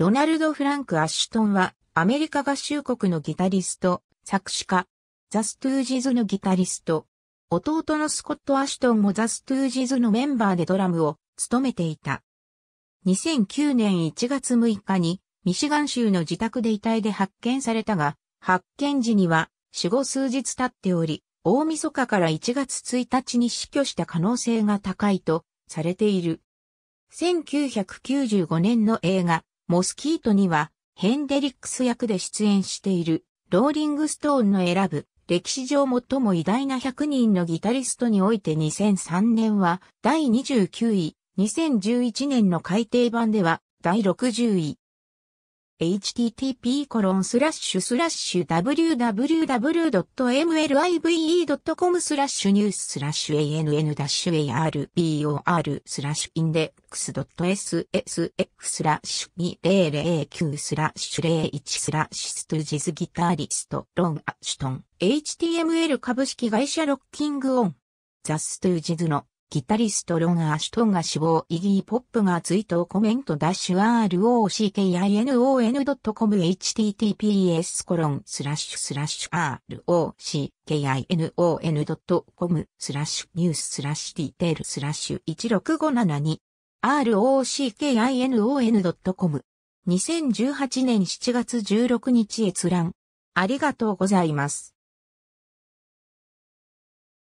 ロナルド・フランク・アッシュトンは、アメリカ合衆国のギタリスト、作詞家、ザ・ストゥージズのギタリスト。弟のスコット・アシュトンもザ・ストゥージズのメンバーでドラムを務めていた。2009年1月6日に、ミシガン州の自宅で遺体で発見されたが、発見時には死後数日経っており、大晦日から1月1日に死去した可能性が高いとされている。1995年の映画、モスキートには、ヘンデリックス役で出演している、ローリングストーンの選ぶ、歴史上最も偉大な100人のギタリストにおいて2003年は第29位、2011年の改訂版では第60位、http://www.mlive.com スラッシュニューススラッシュ ann-arbor スラッシュインデックス .ssx スラッシュ2009スラッシュ01スラッシュストゥジズギタリストロン・アシュトン HTML 株式会社ロッキングオンザ・ストゥージズのギタリストロン・アシュトンが死亡、イギー・ポップがツイートコメントダッシュ rockin.com o n https コロンスラッシュスラッシュ rockin.com o n スラッシュニューススラッシュディテールスラッシュ16572 rockin.com 2018年7月16日閲覧ありがとうございます。